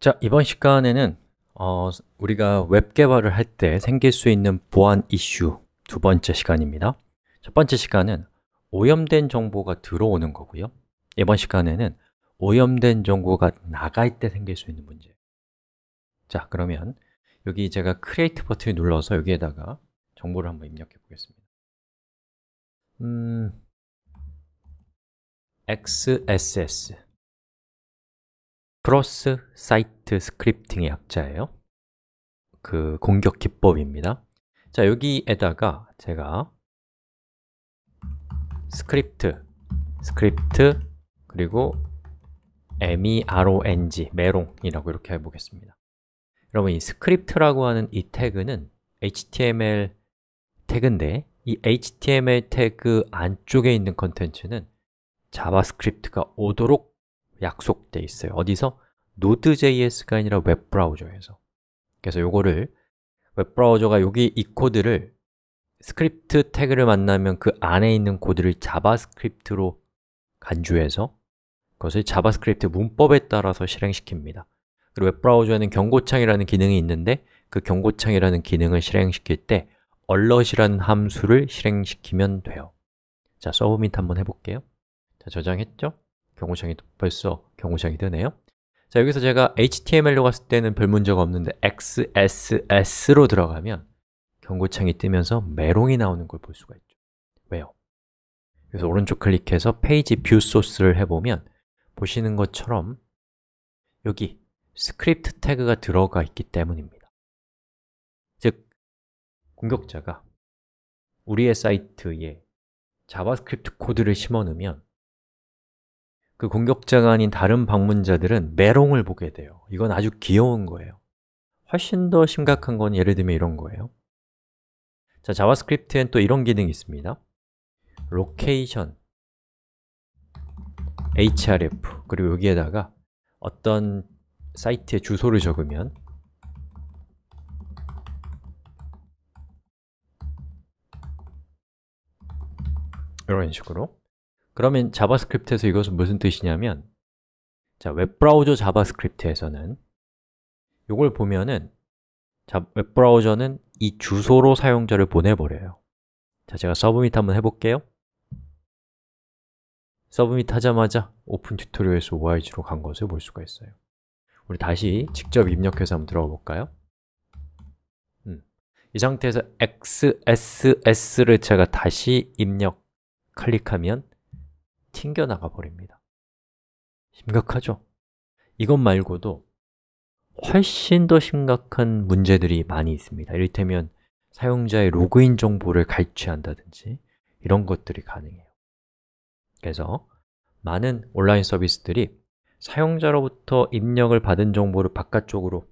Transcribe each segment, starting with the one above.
자, 이번 시간에는 어, 우리가 웹 개발을 할 때 생길 수 있는 보안 이슈 두 번째 시간입니다 첫 번째 시간은 오염된 정보가 들어오는 거고요 이번 시간에는 오염된 정보가 나갈 때 생길 수 있는 문제 자, 그러면 여기 제가 크리에이트 버튼을 눌러서 여기에다가 정보를 한번 입력해 보겠습니다 음, XSS 크로스 사이트 스크립팅의 약자예요 그 공격 기법입니다 자, 여기에다가 제가 스크립트, 스크립트, 그리고 merong, 메롱이라고 이렇게 해보겠습니다 여러분, 이 스크립트라고 하는 이 태그는 html 태그인데 이 html 태그 안쪽에 있는 컨텐츠는 자바스크립트가 오도록 약속돼 있어요 어디서? Node.js가 아니라 웹브라우저에서 그래서 요거를 웹브라우저가 여기 이 코드를 스크립트 태그를 만나면 그 안에 있는 코드를 자바스크립트로 간주해서 그것을 자바스크립트 문법에 따라서 실행시킵니다 그리고 웹브라우저에는 경고창이라는 기능이 있는데 그 경고창이라는 기능을 실행시킬 때 alert이라는 함수를 실행시키면 돼요 자, 서브밋 한번 해볼게요 자, 저장했죠? 경고창이 벌써 경고창이 되네요 자, 여기서 제가 HTML로 갔을 때는 별 문제가 없는데 XSS로 들어가면 경고창이 뜨면서 메롱이 나오는 걸 볼 수가 있죠 왜요? 그래서 오른쪽 클릭해서 페이지 뷰 소스를 해보면 보시는 것처럼 여기 스크립트 태그가 들어가 있기 때문입니다 즉, 공격자가 우리의 사이트에 자바스크립트 코드를 심어 넣으면 그 공격자가 아닌 다른 방문자들은 메롱을 보게 돼요 이건 아주 귀여운 거예요 훨씬 더 심각한 건 예를 들면 이런 거예요 자, 자바스크립트엔 또 이런 기능이 있습니다 로케이션 href 그리고 여기에다가 어떤 사이트의 주소를 적으면 이런 식으로 그러면 자바스크립트에서 이것은 무슨 뜻이냐면 자, 웹브라우저 자바스크립트에서는 이걸 보면은 자, 웹브라우저는 이 주소로 사용자를 보내버려요 자, 제가 서브밋 한번 해볼게요 서브밋 하자마자 오픈 튜토리얼에서 ORG로 간 것을 볼 수가 있어요 우리 다시 직접 입력해서 한번 들어가 볼까요? 음. 이 상태에서 XSS를 제가 다시 입력 클릭하면 튕겨나가 버립니다 심각하죠? 이것 말고도 훨씬 더 심각한 문제들이 많이 있습니다 이를테면 사용자의 로그인 정보를 갈취한다든지 이런 것들이 가능해요 그래서 많은 온라인 서비스들이 사용자로부터 입력을 받은 정보를 바깥쪽으로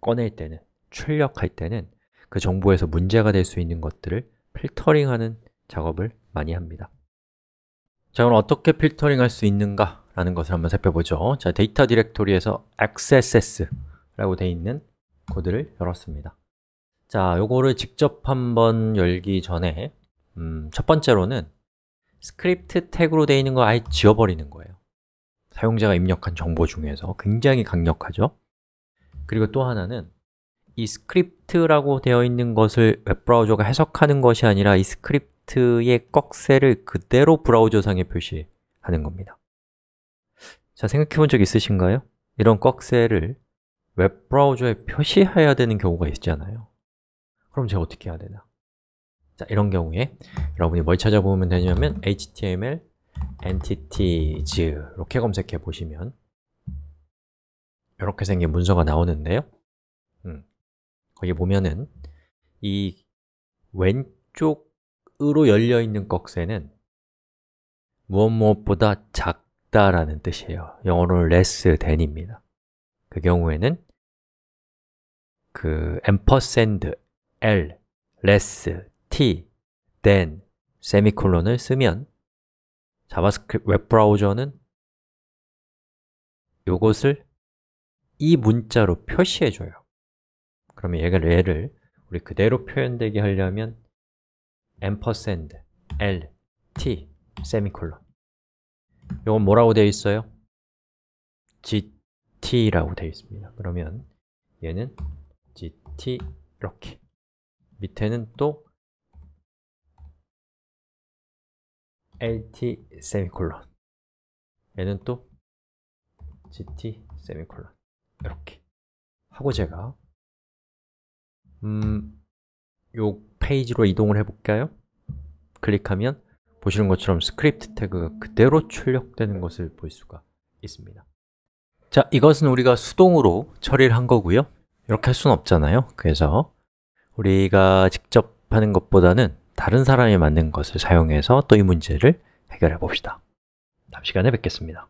꺼낼 때는, 출력할 때는 그 정보에서 문제가 될 수 있는 것들을 필터링하는 작업을 많이 합니다 자, 그럼 어떻게 필터링 할 수 있는가? 라는 것을 한번 살펴보죠 자, 데이터 디렉토리에서 x s s 라고 되어 있는 코드를 열었습니다 자, 요거를 직접 한번 열기 전에 음, 첫 번째로는 스크립트 태그로 되어 있는 거 아예 지워버리는 거예요 사용자가 입력한 정보 중에서 굉장히 강력하죠 그리고 또 하나는 이 스크립트라고 되어 있는 것을 웹브라우저가 해석하는 것이 아니라 이 스크립트 리스트의 꺽쇠를 그대로 브라우저상에 표시하는 겁니다. 자, 생각해 본 적 있으신가요? 이런 꺽쇠를 웹 브라우저에 표시해야 되는 경우가 있잖아요. 그럼 제가 어떻게 해야 되나? 자, 이런 경우에 여러분이 뭘 찾아보면 되냐면 html entities 이렇게 검색해 보시면 이렇게 생긴 문서가 나오는데요. 음, 거기 보면은 이 왼쪽 으로 열려있는 꺽쇠는 무엇 무엇보다 작다라는 뜻이에요 영어로는 less than입니다 그 경우에는 그 ampersand l, less, t, than, 세미콜론을 쓰면 자바스크립트 웹브라우저는 이것을이 문자로 표시해줘요 그러면 얘가 얘를 우리 그대로 표현되게 하려면 ampersand L T 세미콜론 요건 뭐라고 되어 있어요? GT라고 되어 있습니다 그러면 얘는 GT 이렇게 밑에는 또 LT 세미콜론 얘는 또 GT 세미콜론 이렇게 하고 제가 음, 요 페이지로 이동을 해볼까요? 클릭하면 보시는 것처럼 스크립트 태그가 그대로 출력되는 것을 볼 수가 있습니다 자, 이것은 우리가 수동으로 처리를 한 거고요 이렇게 할 수는 없잖아요 그래서 우리가 직접 하는 것보다는 다른 사람이 만든 것을 사용해서 또 이 문제를 해결해 봅시다 다음 시간에 뵙겠습니다